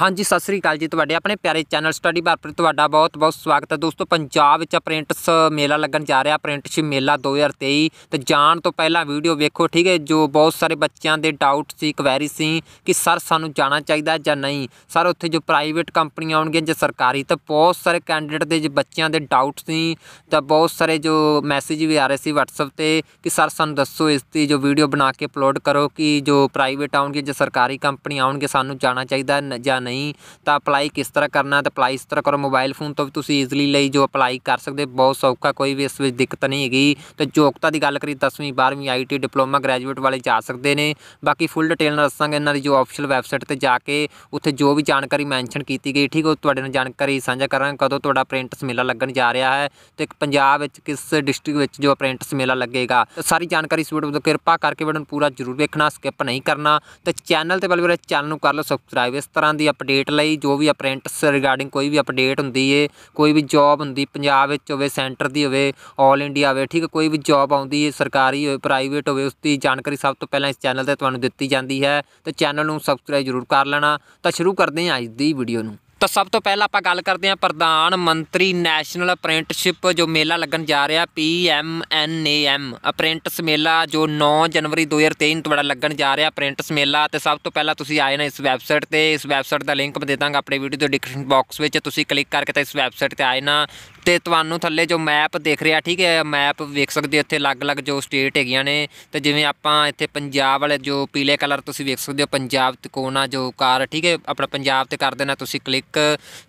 ਹਾਂਜੀ ਸਤਿ ਸ੍ਰੀ ਅਕਾਲ ਜੀ ਤੁਹਾਡੇ ਆਪਣੇ ਪਿਆਰੇ ਚੈਨਲ ਸਟੱਡੀ ਬਾਰ ਪਰ ਤੁਹਾਡਾ ਬਹੁਤ-ਬਹੁਤ ਸਵਾਗਤ ਹੈ ਦੋਸਤੋ ਪੰਜਾਬ ਵਿੱਚ ਅਪ੍ਰੈਂਟਿਸ ਮੇਲਾ ਲੱਗਣ ਜਾ ਰਿਹਾ ਪ੍ਰਿੰਟਸ ਮੇਲਾ 2023 ਤੇ ਜਾਣ ਤੋਂ ਪਹਿਲਾਂ ਵੀਡੀਓ ਵੇਖੋ ਠੀਕ ਹੈ ਜੋ ਬਹੁਤ ਸਾਰੇ ਬੱਚਿਆਂ ਦੇ ਡਾਊਟ ਸੀ ਕੁਐਰੀ ਸੀ ਕਿ ਸਰ ਸਾਨੂੰ ਜਾਣਾ ਚਾਹੀਦਾ ਜਾਂ ਨਹੀਂ ਸਰ ਉੱਥੇ ਜੋ ਪ੍ਰਾਈਵੇਟ ਕੰਪਨੀਆਂ ਆਉਣਗੀਆਂ ਜਾਂ ਸਰਕਾਰੀ ਤਾਂ ਬਹੁਤ ਸਾਰੇ ਕੈਂਡੀਡੇਟ ਦੇ ਜੋ ਬੱਚਿਆਂ ਦੇ ਡਾਊਟ ਸੀ ਤਾਂ ਬਹੁਤ ਸਾਰੇ ਜੋ ਮੈਸੇਜ ਵੀ ਆ ਰਹੇ ਸੀ WhatsApp ਤੇ ਕਿ ਸਰ ਸਾਨੂੰ ਦੱਸੋ ਇਸ ਦੀ ਜੋ ਵੀਡੀਓ ਬਣਾ ਕੇ ਅਪਲੋਡ ਕਰੋ ਕਿ ਜੋ ਪ੍ਰਾਈਵੇਟ ਆਉਣਗੇ ਜਾਂ ਸਰਕਾਰੀ ਕੰਪਨੀ ਆਉਣਗੇ ਸਾਨੂੰ ਜਾਣਾ ਚਾਹੀਦਾ ਜਾਂ ਨਹੀਂ ਤਾਂ ਅਪਲਾਈ ਕਿਸ ਤਰ੍ਹਾਂ ਕਰਨਾ ਤਾਂ ਅਪਲਾਈ ਇਸ ਤਰ੍ਹਾਂ ਕਰੋ ਮੋਬਾਈਲ ਫੋਨ ਤੋਂ ਵੀ ਤੁਸੀਂ इजीली ਲਈ ਜੋ ਅਪਲਾਈ ਕਰ ਸਕਦੇ ਬਹੁਤ ਸੌਖਾ ਕੋਈ ਵੀ ਇਸ ਵਿੱਚ ਦਿੱਕਤ ਨਹੀਂ ਹੈਗੀ ਤੇ ਯੋਗਤਾ ਦੀ ਗੱਲ ਕਰੀ 10ਵੀਂ 12ਵੀਂ ਆਈਟੀ ਡਿਪਲੋਮਾ ਗ੍ਰੈਜੂਏਟ ਵਾਲੇ ਜਾ ਸਕਦੇ ਨੇ ਬਾਕੀ ਫੁੱਲ ਡਿਟੇਲ ਦੱਸਾਂਗੇ ਇਹਨਾਂ ਦੀ ਜੋ ਆਫੀਸ਼ੀਅਲ ਵੈਬਸਾਈਟ ਤੇ ਜਾ ਕੇ ਉੱਥੇ ਜੋ ਵੀ ਜਾਣਕਾਰੀ ਮੈਂਸ਼ਨ ਕੀਤੀ ਗਈ ਠੀਕ ਉਹ ਤੁਹਾਡੇ ਨਾਲ ਜਾਣਕਾਰੀ ਸਾਂਝਾ ਕਰਾਂਗੇ ਕਦੋਂ ਤੁਹਾਡਾ ਪ੍ਰਿੰਟਸ ਮੇਲਾ ਲੱਗਣ ਜਾ ਰਿਹਾ ਹੈ ਤੇ ਪੰਜਾਬ ਵਿੱਚ ਕਿਸ ਡਿਸਟ੍ਰਿਕਟ ਵਿੱਚ ਜੋ ਪ੍ਰਿੰਟਸ ਮੇਲਾ ਲੱਗੇਗਾ ਸਾਰੀ ਜਾਣਕਾਰੀ ਇਸ ਵੀਡੀਓ ਤੋਂ ਕਿਰਪਾ ਕਰਕੇ ਵੀਡੀਓ ਨੂੰ ਪੂਰਾ ਜ਼ਰੂਰ ਵੇਖਣਾ ਸਕਿਪ ਨਹੀਂ ਕਰਨਾ ਤੇ ਚੈਨਲ ਤੇ ਵੀਰੇ ਚੈਨਲ ਨੂੰ ਕਰ ਲਓ ਸਬਸਕ੍ਰਾਈਬ ਇਸ ਤਰ੍ਹਾਂ ਦੀ ਅਪਡੇਟ ਲਈ ਜੋ ਵੀ ਅਪ੍ਰੈਂਟਿਸ ਰਿਗਾਰਡਿੰਗ ਕੋਈ ਵੀ ਅਪਡੇਟ ਹੁੰਦੀ ਏ ਕੋਈ ਵੀ ਜੌਬ ਹੁੰਦੀ ਪੰਜਾਬ ਵਿੱਚ ਹੋਵੇ ਸੈਂਟਰ ਦੀ ਹੋਵੇ ਆਲ ਇੰਡੀਆ ਹੋਵੇ ਠੀਕ ਕੋਈ ਵੀ ਜੌਬ ਆਉਂਦੀ ਏ ਸਰਕਾਰੀ ਹੋਵੇ ਪ੍ਰਾਈਵੇਟ ਹੋਵੇ ਉਸ ਦੀ ਜਾਣਕਾਰੀ ਸਭ ਤੋਂ ਪਹਿਲਾਂ ਇਸ ਚੈਨਲ ਤੇ ਤੁਹਾਨੂੰ ਦਿੱਤੀ ਜਾਂਦੀ ਹੈ ਤੇ ਚੈਨਲ ਨੂੰ ਸਬਸਕ੍ਰਾਈਬ ਜ਼ਰੂਰ ਕਰ ਲੈਣਾ ਤਾਂ ਸ਼ੁਰੂ ਕਰਦੇ ਹਾਂ ਅੱਜ ਦੀ ਵੀਡੀਓ ਨੂੰ ਤਾਂ ਸਭ ਤੋਂ ਪਹਿਲਾਂ ਆਪਾਂ ਗੱਲ ਕਰਦੇ ਹਾਂ ਪ੍ਰਧਾਨ ਮੰਤਰੀ ਨੈਸ਼ਨਲ ਅਪ੍ਰੈਂਟਿਸਸ਼ਿਪ ਜੋ ਮੇਲਾ ਲੱਗਣ ਜਾ ਰਿਹਾ P M N A M apprentice ਮੇਲਾ ਜੋ 9 ਜਨਵਰੀ 2023 ਤੋਂ ਬੜਾ ਲੱਗਣ ਜਾ ਰਿਹਾ ਅਪ੍ਰੈਂਟਿਸ ਮੇਲਾ ਤੇ ਸਭ ਤੋਂ ਪਹਿਲਾਂ ਤੁਸੀਂ ਆਏ ਨਾ ਇਸ ਵੈਬਸਾਈਟ ਤੇ ਇਸ ਵੈਬਸਾਈਟ ਦਾ ਲਿੰਕ ਮੈਂ ਦੇ ਦਾਂਗਾ ਆਪਣੇ ਵੀਡੀਓ ਦੇ ਡਿਸਕ੍ਰਿਪਸ਼ਨ ਬਾਕਸ ਵਿੱਚ ਤੁਸੀਂ ਕਲਿੱਕ ਕਰਕੇ ਤਾਂ ਇਸ ਵੈਬਸਾਈਟ ਤੇ ਆਏ ਨਾ ਤੇ ਤੁਹਾਨੂੰ ਥੱਲੇ ਜੋ ਮੈਪ ਦੇਖ ਰਿਹਾ ਠੀਕ ਹੈ ਮੈਪ ਵੇਖ ਸਕਦੇ ਹੋ ਇੱਥੇ ਅਲੱਗ-ਅਲੱਗ ਜੋ ਸਟੇਟ ਹੈਗੀਆਂ ਨੇ ਤੇ ਜਿਵੇਂ ਆਪਾਂ ਇੱਥੇ ਪੰਜਾਬ ਵਾਲੇ ਜੋ ਪੀਲੇ ਕਲਰ ਤੁਸੀਂ ਵੇਖ ਸਕਦੇ ਹੋ ਪੰਜਾਬ ਤਿਕੋਣਾ ਜੋ ਕਾਰ ਠੀਕ ਹੈ ਆਪਣਾ ਪੰਜਾਬ ਤੇ ਕਰ ਦੇਣਾ ਤੁਸੀਂ ਕਲਿੱਕ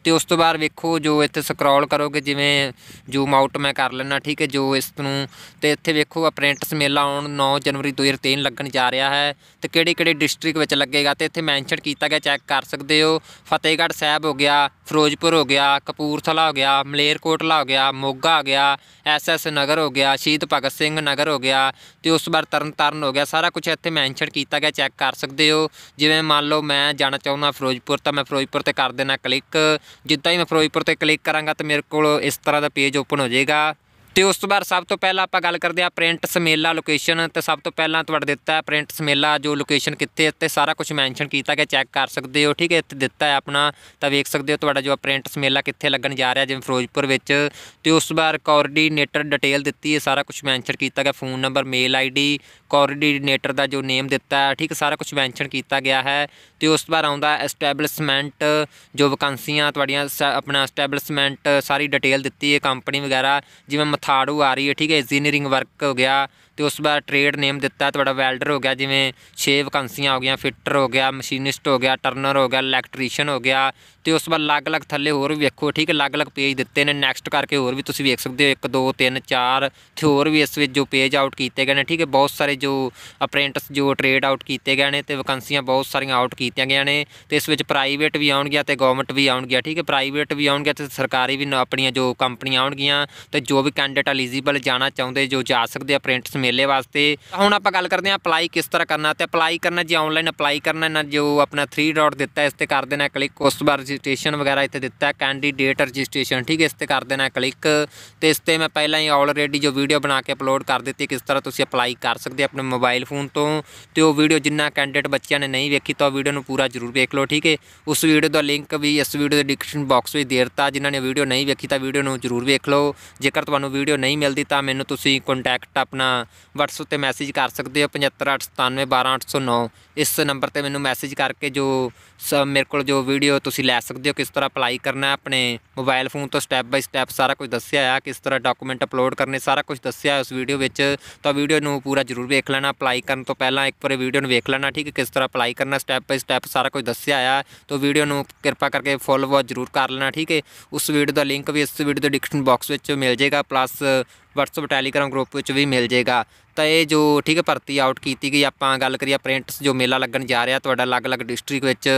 ਤੇ ਉਸ ਤੋਂ ਬਾਅਦ ਵੇਖੋ ਜੋ ਇੱਥੇ ਸਕਰੋਲ ਕਰੋਗੇ ਜਿਵੇਂ ਜ਼ੂਮ ਆਊਟ ਮੈਂ ਕਰ ਲੈਣਾ ਠੀਕ ਹੈ ਜੋ ਇਸ ਨੂੰ ਤੇ ਇੱਥੇ ਵੇਖੋ ਅਪ੍ਰੈਂਟਿਸ ਮੇਲਾ ਆਉਣ 9 ਜਨਵਰੀ 2023 ਲੱਗਣ ਜਾ ਰਿਹਾ ਹੈ ਤੇ ਕਿਹੜੇ-ਕਿਹੜੇ ਡਿਸਟ੍ਰਿਕਟ ਵਿੱਚ ਲੱਗੇਗਾ ਤੇ ਇੱਥੇ ਮੈਂਸ਼ਨ ਕੀਤਾ ਗਿਆ ਚੈੱਕ ਕਰ ਸਕਦੇ ਹੋ ਫਤਿਹਗੜ੍ਹ ਸਾਹਿਬ ਹੋ ਗਿਆ ਫਿਰੋਜ਼ਪੁਰ ਹੋ ਗਿਆ ਕਪੂਰਥਲਾ ਹੋ ਗਿਆ ਮਲੇਰਕੋਟ ਕੋਟਲਾ ਹੋ ਗਿਆ ਮੋਗਾ ਹੋ ਗਿਆ ਐਸਐਸ ਨਗਰ ਹੋ ਗਿਆ ਸ਼ਹੀਦ ਭਗਤ ਸਿੰਘ ਨਗਰ ਹੋ ਗਿਆ ਤੇ ਉਸ ਵਾਰ ਤਰਨ ਤਰਨ ਹੋ ਗਿਆ ਸਾਰਾ ਕੁਝ ਇੱਥੇ ਮੈਂਸ਼ਨ ਕੀਤਾ ਗਿਆ ਚੈੱਕ ਕਰ ਸਕਦੇ ਹੋ ਜਿਵੇਂ ਮੰਨ ਲਓ ਮੈਂ ਜਾਣਾ ਚਾਹੁੰਦਾ ਫਿਰੋਜ਼ਪੁਰ ਤਾਂ ਮੈਂ ਫਿਰੋਜ਼ਪੁਰ ਤੇ ਕਰ ਦੇਣਾ ਕਲਿੱਕ ਜਿੱਦਾਂ ਹੀ ਮੈਂ ਫਿਰੋਜ਼ਪੁਰ ਤੇ ਕਲਿੱਕ ਕਰਾਂਗਾ ਤਾਂ ਮੇਰੇ ਕੋਲ ਇਸ ਤਰ੍ਹਾਂ ਦਾ ਪੇਜ ਓਪਨ ਹੋ ਜਾਏਗਾ ਤੇ ਉਸ ਤੋਂ ਬਾਅਦ ਸਭ ਤੋਂ ਪਹਿਲਾਂ ਆਪਾਂ ਗੱਲ ਕਰਦੇ ਆ ਪ੍ਰਿੰਟ ਸਮੇਲਾ ਲੋਕੇਸ਼ਨ ਤੇ ਸਭ ਤੋਂ ਪਹਿਲਾਂ ਤੁਹਾਡੇ ਦਿੱਤਾ ਹੈ ਪ੍ਰਿੰਟ ਸਮੇਲਾ ਜੋ ਲੋਕੇਸ਼ਨ ਕਿੱਥੇ ਤੇ ਸਾਰਾ ਕੁਝ ਮੈਂਸ਼ਨ ਕੀਤਾ ਗਿਆ ਚੈੱਕ ਕਰ ਸਕਦੇ ਹੋ ਠੀਕ ਹੈ ਇੱਥੇ ਦਿੱਤਾ ਹੈ ਆਪਣਾ ਤਾਂ ਵੇਖ ਸਕਦੇ ਹੋ ਤੁਹਾਡਾ ਜੋ ਪ੍ਰਿੰਟ ਸਮੇਲਾ ਕਿੱਥੇ ਲੱਗਣ ਜਾ ਰਿਹਾ ਜਿਵੇਂ ਫਿਰੋਜ਼ਪੁਰ ਵਿੱਚ ਤੇ ਉਸ ਤੋਂ ਬਾਅਦ ਕੋਆਰਡੀਨੇਟਰ ਡਿਟੇਲ ਦਿੱਤੀ ਹੈ ਸਾਰਾ ਕੁਝ ਮੈਂਸ਼ਨ ਕੀਤਾ ਗਿਆ phone number mail ID coordinator ਦਾ ਜੋ ਨੇਮ ਦਿੱਤਾ ਹੈ ਠੀਕ ਸਾਰਾ ਕੁਝ ਮੈਂਸ਼ਨ ਕੀਤਾ ਗਿਆ ਹੈ ਤੇ ਉਸ ਤੋਂ ਬਾਅਦ ਆਉਂਦਾ ਐਸਟੈਬਲਿਸ਼ਮੈਂਟ ਜੋ ਵੈਕੈਂਸੀਆਂ ਤੁਹਾਡੀਆਂ ਆਪਣਾ ਐਸਟੈਬਲਿਸ਼ਮੈਂਟ ਸਾਰੀ ਡਿਟੇਲ ਦਿੱਤੀ ਹੈ ਕੰਪਨੀ ਵਗੈਰਾ ਜਿਵੇਂ ਥਾਰਡ ਆ ਰਹੀ ਹੈ ਠੀਕ ਹੈ ਇੰਜੀਨੀਅਰਿੰਗ ਵਰਕ ਹੋ ਗਿਆ ਤੇ ਉਸ ਬਾਅਦ ਟ੍ਰੇਡ ਨੇਮ ਦਿੱਤਾ ਤੁਹਾਡਾ ਵੈਲਡਰ ਹੋ ਗਿਆ ਜਿਵੇਂ 6 ਵਕੈਂਸੀਆਂ ਹੋ ਗਈਆਂ ਫਿੱਟਰ ਹੋ ਗਿਆ ਮਸ਼ੀਨਿਸਟ ਹੋ ਗਿਆ ਟਰਨਰ ਹੋ ਗਿਆ ਇਲੈਕਟ੍ਰੀਸ਼ੀਅਨ ਹੋ ਗਿਆ ਤੇ ਉਸ ਬਾਅਦ ਅਲੱਗ-ਅਲੱਗ ਥੱਲੇ ਹੋਰ ਵੀ ਵੇਖੋ ਠੀਕ ਹੈ ਅਲੱਗ-ਅਲੱਗ ਪੇਜ ਦਿੱਤੇ ਨੇ ਨੈਕਸਟ ਕਰਕੇ ਹੋਰ ਵੀ ਤੁਸੀਂ ਵੇਖ ਸਕਦੇ ਹੋ 1 2 3 4 ਤੇ ਹੋਰ ਵੀ ਇਸ ਵਿੱਚ ਜੋ ਪੇਜ ਆਊਟ ਕੀਤੇ ਗਏ ਨੇ ਠੀਕ ਹੈ ਬਹੁਤ ਸਾਰੇ ਜੋ ਅਪ੍ਰੈਂਟਿਸ ਜੋ ਟ੍ਰੇਡ ਆਊਟ ਕੀਤੇ ਗਏ ਨੇ ਤੇ ਵਕੈਂਸੀਆਂ ਬਹੁਤ ਸਾਰੀਆਂ ਆਊਟ ਕੀਤੀਆਂ ਗਈਆਂ ਨੇ ਤੇ ਇਸ ਵਿੱਚ ਪ੍ਰਾਈਵੇਟ ਵੀ ਆਉਣਗੀਆਂ ਤੇ ਗਵਰਨਮੈਂਟ ਵੀ ਆਉਣਗੀਆਂ ਠੀਕ ਹੈ ਪ੍ਰਾਈਵੇਟ ਵੀ ਆਉਣਗੀਆਂ ਤੇ ਸਰਕਾਰੀ ਵੀ ਆਪਣੀਆਂ ਜੋ ਕੰਪਨੀਆਂ ਆਉਣਗੀਆਂ ਤੇ ਜੋ ਵੀ ਕੈਂਡੀਡੇਟ ਐਲੀਜੀਬਲ ਜਾਣਾ ਚਾਹੁੰਦੇ ਜੋ ਜਾ ਸਕਦੇ ਅਪ੍ਰੈਂਟਿਸ ਮੇਲੇ ਵਾਸਤੇ ਹੁਣ ਆਪਾਂ ਗੱਲ ਕਰਦੇ ਆ ਅਪਲਾਈ ਕਿਸ ਤਰ੍ਹਾਂ ਕਰਨਾ ਤੇ ਅਪਲਾਈ ਕਰਨਾ ਜੀ ਆਨਲਾਈਨ ਅਪਲਾਈ ਕਰਨਾ ਨਾ ਜੋ ਆਪਣਾ 3 ਡਾਟ ਦਿੱਤਾ ਇਸ ਤੇ ਕਰ ਦੇਣਾ ਕਲਿੱਕ ਉਸ ਤੋਂ ਬਾਅਦ ਰਜਿਸਟ੍ਰੇਸ਼ਨ ਵਗੈਰਾ ਇੱਥੇ ਦਿੱਤਾ ਕੈਂਡੀਡੇਟ ਰਜਿਸਟ੍ਰੇਸ਼ਨ ਠੀਕ ਹੈ ਇਸ ਤੇ ਕਰ ਦੇਣਾ ਕਲਿੱਕ ਤੇ ਇਸ ਤੇ ਮੈਂ ਪਹਿਲਾਂ ਹੀ ਆਲਰੇਡੀ ਜੋ ਵੀਡੀਓ ਬਣਾ ਕੇ ਅਪਲੋਡ ਕਰ ਦਿੱਤੀ ਕਿਸ ਤਰ੍ਹਾਂ ਤੁਸੀਂ ਅਪਲਾਈ ਕਰ ਸਕਦੇ ਆਪਣੇ ਮੋਬਾਈਲ ਫੋਨ ਤੋਂ ਤੇ ਉਹ ਵੀਡੀਓ ਜਿੰਨਾ ਕੈਂਡੀਡੇਟ ਬੱਚਿਆਂ ਨੇ ਨਹੀਂ ਵੇਖੀ ਤਾਂ ਉਹ ਵੀਡੀਓ ਨੂੰ ਪੂਰਾ ਜ਼ਰੂਰ ਵੇਖ ਲਓ ਠੀਕ ਹੈ ਉਸ ਵੀਡੀਓ ਦਾ ਲਿੰਕ ਵੀ ਇਸ ਵੀਡੀਓ ਦੇ ਡਿਸਕ੍ਰਿਪਸ਼ਨ ਬਾਕਸ ਵਿੱਚ ਦੇ ਦਿੱਤਾ ਜਿਨ੍ਹਾਂ ਨੇ ਵੀਡੀਓ ਨਹੀਂ ਵੇਖੀ ਤਾਂ ਵੀਡੀਓ ਨੂੰ ਜ਼ਰੂਰ ਵੇਖ ਲਓ ਜੇਕਰ ਤੁਹਾਨੂੰ ਵੀਡੀਓ ਨਹੀਂ ਮਿਲਦੀ ਤਾਂ ਮੈਨੂੰ ਤੁਸੀਂ ਕੰਟੈਕਟ ਆਪਣਾ WhatsApp ਤੇ ਮੈਸੇਜ ਕਰ ਸਕਦੇ ਹੋ 7589791209 ਇਸ ਨੰਬਰ ਤੇ ਮੈਨੂੰ ਮੈਸੇਜ ਕਰਕੇ ਜੋ ਮੇਰੇ ਕੋਲ ਜੋ ਵੀਡੀਓ ਤੁਸੀਂ ਲੈ ਸਕਦੇ ਹੋ ਕਿਸ ਤਰ੍ਹਾਂ ਅਪਲਾਈ ਕਰਨਾ ਆਪਣੇ ਮੋਬਾਈਲ ਫੋਨ ਤੋਂ ਸਟੈਪ ਬਾਈ ਸਟੈਪ ਸਾਰਾ ਕੁਝ ਦੱਸਿਆ ਆ ਕਿਸ ਤਰ੍ਹਾਂ ਡਾਕੂਮੈਂਟ ਅਪਲੋਡ ਕਰਨੇ ਸਾਰਾ ਕੁਝ ਦੱਸਿਆ ਉਸ ਵੀਡੀਓ ਵਿੱਚ ਤਾਂ ਵੀਡੀਓ ਨੂੰ ਪੂਰਾ ਜ਼ਰੂਰ ਵੇਖ ਲੈਣਾ ਅਪਲਾਈ ਕਰਨ ਤੋਂ ਪਹਿਲਾਂ ਇੱਕ ਵਾਰ ਵੀਡੀਓ ਨੂੰ ਵੇਖ ਲੈਣਾ ਠੀਕ ਹੈ ਕਿਸ ਤਰ੍ਹਾਂ ਅਪਲਾਈ ਕਰਨਾ ਸਟੈਪ ਬਾਈ ਸਟੈਪ ਸਾਰਾ ਕੁਝ ਦੱਸਿਆ ਆ ਤਾਂ ਵੀਡੀਓ ਨੂੰ ਕਿਰਪਾ ਕਰਕੇ ਫੋਲੋ ਜ਼ਰੂਰ ਕਰ ਲੈਣਾ ਠੀਕ ਹੈ ਉਸ ਵੀਡੀਓ ਦਾ ਲਿੰਕ ਵੀ ਇਸ ਵੀਡੀਓ ਦੇ ਡਿਸਕ੍ਰਿਪਸ਼ਨ ਬਾਕਸ ਵਿੱਚ ਮਿਲ ਜਾਏਗਾ ਪਲੱਸ ਵਟਸਐਪ ਟੈਲੀਗ੍ਰਾਮ ਗਰੁੱਪ ਵਿੱਚ ਵੀ ਮਿਲ ਜਾਏਗਾ ਤਾਂ ਇਹ ਜੋ ਠੀਕ ਹੈ ਭਰਤੀ ਆਊਟ ਕੀਤੀ ਗਈ ਆਪਾਂ ਗੱਲ ਕਰੀਏ ਪ੍ਰਿੰਟਸ ਜੋ ਮੇਲਾ ਲੱਗਣ ਜਾ ਰਿਹਾ ਤੁਹਾਡਾ ਅਲੱਗ-ਅਲੱਗ ਡਿਸਟ੍ਰਿਕਟ ਵਿੱਚ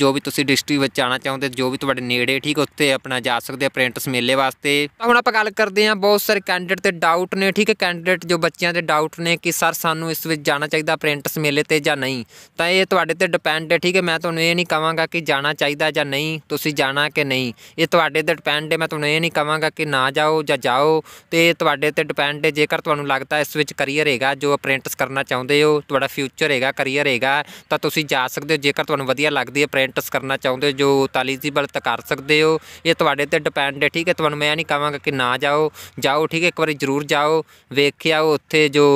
ਜੋ ਵੀ ਤੁਸੀਂ ਡਿਸਟ੍ਰਿਕਟ ਵਿੱਚ ਆਣਾ ਚਾਹੁੰਦੇ ਜੋ ਵੀ ਤੁਹਾਡੇ ਨੇੜੇ ਠੀਕ ਉੱਥੇ ਆਪਣਾ ਜਾ ਸਕਦੇ ਆ ਪ੍ਰਿੰਟਸ ਮੇਲੇ ਵਾਸਤੇ ਤਾਂ ਹੁਣ ਆਪਾਂ ਗੱਲ ਕਰਦੇ ਆ ਬਹੁਤ ਸਾਰੇ ਕੈਂਡੀਡੇਟ ਤੇ ਡਾਊਟ ਨੇ ਠੀਕ ਹੈ ਕੈਂਡੀਡੇਟ ਜੋ ਬੱਚਿਆਂ ਦੇ ਡਾਊਟ ਨੇ ਕਿ ਸਰ ਸਾਨੂੰ ਇਸ ਵਿੱਚ ਜਾਣਾ ਚਾਹੀਦਾ ਪ੍ਰਿੰਟਸ ਮੇਲੇ ਤੇ ਜਾਂ ਨਹੀਂ ਤਾਂ ਇਹ ਤੁਹਾਡੇ ਤੇ ਡਿਪੈਂਡ ਹੈ ਠੀਕ ਹੈ ਮੈਂ ਤੁਹਾਨੂੰ ਇਹ ਨਹੀਂ ਕਹਾਂਗਾ ਕਿ ਜਾਣਾ ਚਾਹੀਦਾ ਜਾਂ ਨਹੀਂ ਤੁਸੀਂ ਜਾਣਾ ਕਿ ਨਹੀਂ ਇਹ ਤੁਹਾਡੇ ਤੇ ਡਿਪੈਂਡ ਹੈ ਮੈਂ ਤੁਹਾਨੂੰ ਇਹ ਨਹੀਂ ਕਹਾਂਗਾ ਕਿ ਨਾ ਜਾਓ ਜਾਂ ਜਾਓ ਤੇ ਤੁਹਾਡੇ ਤੇ ਡਿਪੈਂਡ ਹੈ ਜੇਕਰ ਤੁਹਾਨੂੰ ਲੱਗਦਾ ਇਸ ਵਿੱਚ ਕਰੀਅਰ ਹੈਗਾ ਜੋ ਅਪ੍ਰੈਂਟਿਸ ਕਰਨਾ ਚਾਹੁੰਦੇ ਹੋ ਤੁਹਾਡਾ ਫਿਊਚਰ ਹੈਗਾ ਕਰੀਅਰ ਹੈਗਾ ਤਾਂ ਤੁਸੀਂ ਜਾ ਸਕਦੇ ਹੋ ਜੇਕਰ ਤੁਹਾਨੂੰ ਵਧੀਆ ਲੱਗਦੀ ਹੈ ਅਪ੍ਰੈਂਟਿਸ ਕਰਨਾ ਚਾਹੁੰਦੇ ਜੋ ਤਾਂ ਐਲੀਜੀਬਲ ਤੱਕ ਕਰ ਸਕਦੇ ਹੋ ਇਹ ਤੁਹਾਡੇ ਤੇ ਡਿਪੈਂਡ ਹੈ ਠੀਕ ਹੈ ਤੁਹਾਨੂੰ ਮੈਂ ਨਹੀਂ ਕਹਾਂਗਾ ਕਿ ਨਾ ਜਾਓ ਜਾਓ ਠੀਕ ਹੈ ਇੱਕ ਵਾਰੀ ਜ਼ਰੂਰ ਜਾਓ ਵੇਖ ਕੇ ਆਓ ਉੱਥੇ ਜੋ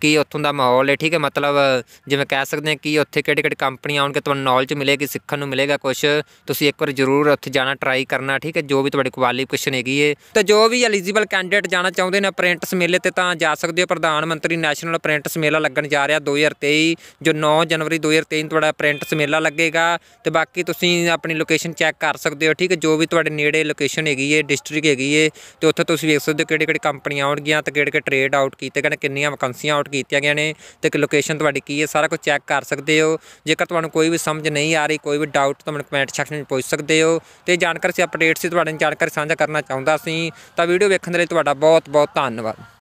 ਕੀ ਉੱਥੋਂ ਦਾ ਮਾਹੌਲ ਹੈ ਠੀਕ ਹੈ ਮਤਲਬ ਜਿਵੇਂ ਕਹਿ ਸਕਦੇ ਹਾਂ ਕਿ ਉੱਥੇ ਕਿਹੜੇ ਕਿਹੜੇ ਕੰਪਨੀ ਆਉਣਗੇ ਤੁਹਾਨੂੰ ਨੌਲੇਜ ਮਿਲੇਗੀ ਸਿੱਖਣ ਨੂੰ ਮਿਲੇਗਾ ਕੁਝ ਤੁਸੀਂ ਇੱਕ ਵਾਰੀ ਜ਼ਰੂਰ ਉੱਥੇ ਜਾਣਾ ਟਰਾਈ ਕਰਨਾ ਠੀਕ ਹੈ ਜੋ ਵੀ ਤੁਹਾਡੀ ਕੁਆਲੀਫਿਕੇਸ਼ਨ ਹੈਗੀ ਹੈ ਤੇ ਜੋ ਵੀ ਐਲੀਜੀਬਲ ਕੈਂਡੀਡੇਟ ਜਾਣਾ ਚਾਹੁੰਦੇ ਨੇ ਅਪ੍ਰੈਂਟਿਸ ਮੇਲੇ ਤੇ ਤਾਂ ਜਾ ਸਕਦੇ ਹੋ ਪ੍ਰਧਾਨ ਮੰਤਰੀ ਨੈਸ਼ਨਲ ਪ੍ਰਿੰਟਸ ਮੇਲਾ ਲੱਗਣ ਜਾ ਰਿਹਾ 2023 ਜੋ 9 ਜਨਵਰੀ 2023 ਨੂੰ ਤੁਹਾਡਾ ਪ੍ਰਿੰਟਸ ਮੇਲਾ ਲੱਗੇਗਾ ਤੇ ਬਾਕੀ ਤੁਸੀਂ ਆਪਣੀ ਲੋਕੇਸ਼ਨ ਚੈੱਕ ਕਰ ਸਕਦੇ ਹੋ ਠੀਕ ਹੈ ਜੋ ਵੀ ਤੁਹਾਡੇ ਨੇੜੇ ਲੋਕੇਸ਼ਨ ਹੈਗੀ ਹੈ ਡਿਸਟ੍ਰਿਕਟ ਹੈਗੀ ਹੈ ਤੇ ਉੱਥੇ ਤੁਸੀਂ ਵੇਖ ਸਕਦੇ ਹੋ ਕਿਹੜੇ ਕਿਹੜੇ ਕੰਪਨੀਆਂ ਆਉਣਗੀਆਂ ਤੇ ਕਿਹੜੇ ਕਿਹੜੇ ਟ੍ਰੇਡ ਆਊਟ ਕੀਤੇ ਗਏ ਨੇ ਕਿੰਨੀਆਂ ਵੈਕੈਂਸੀਆਂ ਆਊਟ ਕੀਤੀਆਂ ਗਈਆਂ ਨੇ ਤੇ ਕਿ ਲੋਕੇਸ਼ਨ ਤੁਹਾਡੀ ਕੀ ਹੈ ਸਾਰਾ ਕੁਝ ਚੈੱਕ ਕਰ ਸਕਦੇ ਹੋ ਜੇਕਰ ਤੁਹਾਨੂੰ ਕੋਈ ਵੀ ਸਮਝ ਨਹੀਂ ਆ ਰਹੀ ਕੋਈ ਵੀ ਡਾਊਟ ਤਾਂ ਮੈਨੂੰ ਕਮੈਂਟ ਸੈਕਸ਼ਨ ਵਿੱਚ ਪੁੱਛ ਸਕਦੇ ਹੋ ਤੇ ਜਾਣਕਾਰੀ ਸੀ ਅਪਡੇਟ ਸੀ ਤੁਹਾਡੇ ਨਾਲ ਜਾਣਕਾਰੀ ਸਾਂਝਾ ਕਰਨਾ ਚਾਹੁੰਦਾ ਸੀ ਤਾਂ ਵੀਡੀਓ ਵੇਖਣ ਦੇ ਲਈ ਤੁਹਾਡਾ ਬਹੁਤ ਬਹੁਤ ਧੰਨਵਾਦ